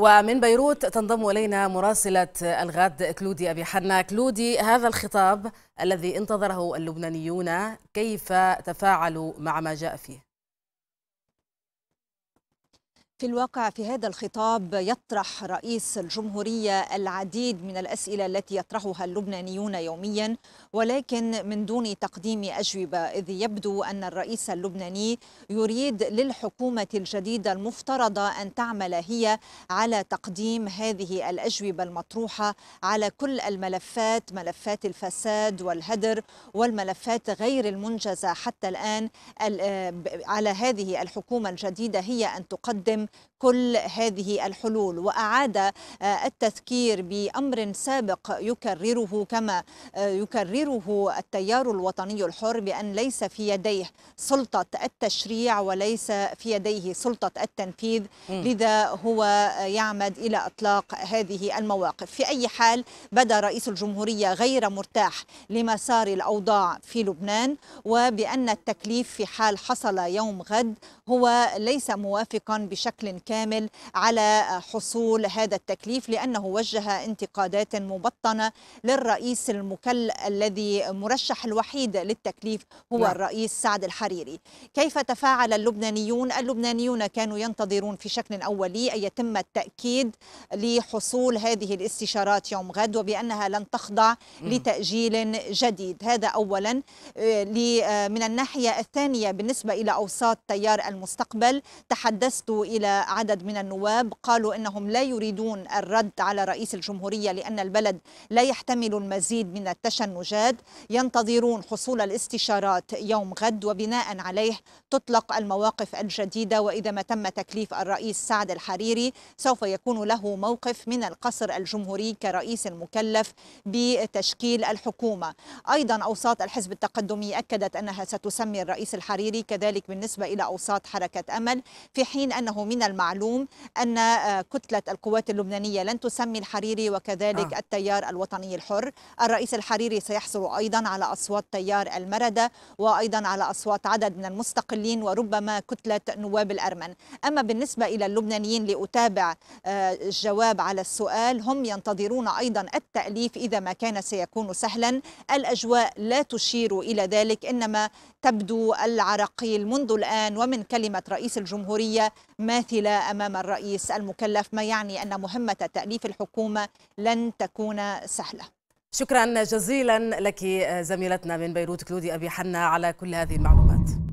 ومن بيروت تنضم الينا مراسله الغد كلودي ابي حنا كلودي هذا الخطاب الذي انتظره اللبنانيون كيف تفاعلوا مع ما جاء فيه في الواقع في هذا الخطاب يطرح رئيس الجمهورية العديد من الأسئلة التي يطرحها اللبنانيون يوميا ولكن من دون تقديم أجوبة إذ يبدو أن الرئيس اللبناني يريد للحكومة الجديدة المفترضة أن تعمل هي على تقديم هذه الأجوبة المطروحة على كل الملفات ملفات الفساد والهدر والملفات غير المنجزة حتى الآن آه، على هذه الحكومة الجديدة هي أن تقدم كل هذه الحلول وأعاد آه، التذكير بأمر سابق يكرره كما آه، يكرره التيار الوطني الحر بأن ليس في يديه سلطة التشريع وليس في يديه سلطة التنفيذ لذا هو آه، يعمد إلى إطلاق هذه المواقف في أي حال بدا رئيس الجمهورية غير مرتاح لمسار الأوضاع في لبنان وبأن التكليف في حال حصل يوم غد هو ليس موافقا بشكل بشكل كامل على حصول هذا التكليف لأنه وجه انتقادات مبطنة للرئيس المكل الذي مرشح الوحيد للتكليف هو لا. نعم. الرئيس سعد الحريري كيف تفاعل اللبنانيون اللبنانيون كانوا ينتظرون في شكل أولي أن يتم التأكيد لحصول هذه الاستشارات يوم غد وبأنها لن تخضع لتأجيل جديد هذا أولا آه، آه، من الناحية الثانية بالنسبة إلى أوساط تيار المستقبل تحدثت إلى عدد من النواب قالوا انهم لا يريدون الرد على رئيس الجمهوريه لان البلد لا يحتمل المزيد من التشنجات ينتظرون حصول الاستشارات يوم غد وبناء عليه تطلق المواقف الجديده واذا ما تم تكليف الرئيس سعد الحريري سوف يكون له موقف من القصر الجمهوري كرئيس المكلف بتشكيل الحكومه ايضا اوساط الحزب التقدمي اكدت انها ستسمي الرئيس الحريري كذلك بالنسبه الى اوساط حركه امل في حين انه من من المعلوم أن آه، كتلة القوات اللبنانية لن تسمي الحريري وكذلك آه. التيار الوطني الحر الرئيس الحريري سيحصل أيضا على أصوات تيار المردة وأيضا على أصوات عدد من المستقلين وربما كتلة نواب الأرمن أما بالنسبة إلى اللبنانيين لأتابع آه، الجواب على السؤال هم ينتظرون أيضا التأليف إذا ما كان سيكون سهلا الأجواء لا تشير إلى ذلك إنما تبدو العراقيل منذ الآن ومن كلمة رئيس الجمهورية ما مماثلة أمام الرئيس المكلف ما يعني أن مهمة تأليف الحكومة لن تكون سهلة شكرا جزيلا لك زميلتنا من بيروت كلودي أبي حنا على كل هذه المعلومات